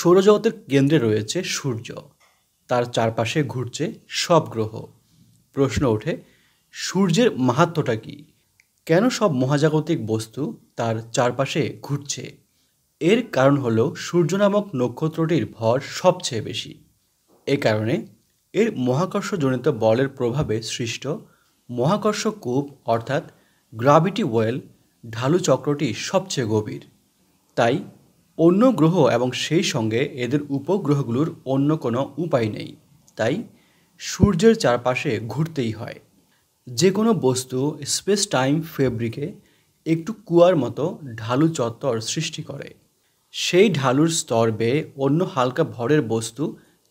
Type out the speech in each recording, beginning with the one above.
সৌরজগতের কেন্দ্রে রয়েছে সূর্য তার চারপাশে ঘুরছে সব গ্রহ প্রশ্ন ওঠে সূর্যের মাহাত্মটা কী কেন সব মহাজাগতিক বস্তু তার চারপাশে ঘুরছে এর কারণ হল সূর্য নামক নক্ষত্রটির ভর সবচেয়ে বেশি এ কারণে এর মহাকর্ষজনিত বলের প্রভাবে সৃষ্ট মহাকর্ষ কূপ অর্থাৎ গ্রাভিটি ওয়েল ঢালু চক্রটি সবচেয়ে গভীর তাই অন্য গ্রহ এবং সেই সঙ্গে এদের উপগ্রহগুলোর অন্য কোনো উপায় নেই তাই সূর্যের চারপাশে ঘুরতেই হয় যে কোনো বস্তু স্পেস টাইম ফেব্রিকে একটু কুয়ার মতো ঢালু চত্বর সৃষ্টি করে সেই ঢালুর স্তর বেয়ে অন্য হালকা ভরের বস্তু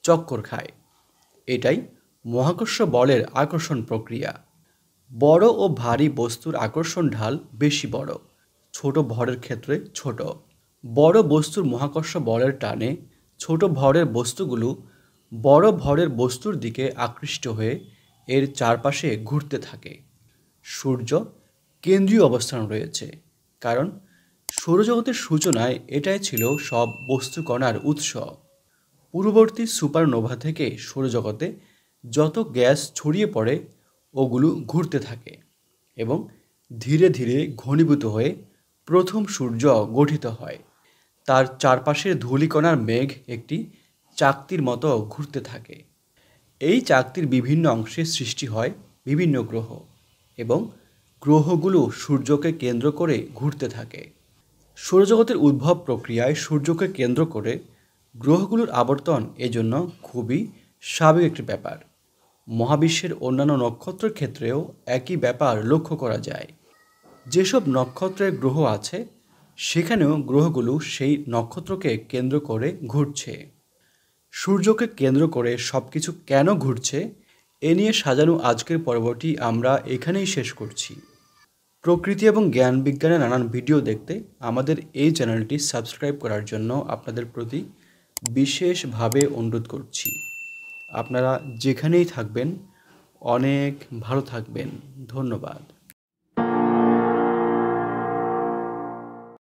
চক্কর খায় এটাই মহাকর্ষ বলের আকর্ষণ প্রক্রিয়া বড় ও ভারী বস্তুর আকর্ষণ ঢাল বেশি বড় ছোট ভরের ক্ষেত্রে ছোট বড় বস্তুর মহাকর্ষ বলের টানে ছোট ভরের বস্তুগুলো বড় ভরের বস্তুর দিকে আকৃষ্ট হয়ে এর চারপাশে ঘুরতে থাকে সূর্য কেন্দ্রীয় অবস্থান রয়েছে কারণ সৌরজগতের সূচনায় এটাই ছিল সব বস্তুকণার উৎস পূর্ববর্তী সুপারনোভা থেকে সৌরজগতে যত গ্যাস ছড়িয়ে পড়ে ওগুলো ঘুরতে থাকে এবং ধীরে ধীরে ঘনীভূত হয়ে প্রথম সূর্য গঠিত হয় তার চারপাশের ধূলিকণার মেঘ একটি চাকতির মতো ঘুরতে থাকে এই চাকতির বিভিন্ন অংশে সৃষ্টি হয় বিভিন্ন গ্রহ এবং গ্রহগুলো সূর্যকে কেন্দ্র করে ঘুরতে থাকে সৌরজগতের উদ্ভব প্রক্রিয়ায় সূর্যকে কেন্দ্র করে গ্রহগুলোর আবর্তন এজন্য খুবই স্বাভাবিক একটি ব্যাপার মহাবিশ্বের অন্যান্য নক্ষত্রের ক্ষেত্রেও একই ব্যাপার লক্ষ্য করা যায় যেসব নক্ষত্রের গ্রহ আছে সেখানেও গ্রহগুলো সেই নক্ষত্রকে কেন্দ্র করে ঘুরছে সূর্যকে কেন্দ্র করে সব কিছু কেন ঘুরছে এ নিয়ে সাজানো আজকের পর্বটি আমরা এখানেই শেষ করছি প্রকৃতি এবং জ্ঞান বিজ্ঞানে নানান ভিডিও দেখতে আমাদের এই চ্যানেলটি সাবস্ক্রাইব করার জন্য আপনাদের প্রতি বিশেষভাবে অনুরোধ করছি আপনারা যেখানেই থাকবেন অনেক ভালো থাকবেন ধন্যবাদ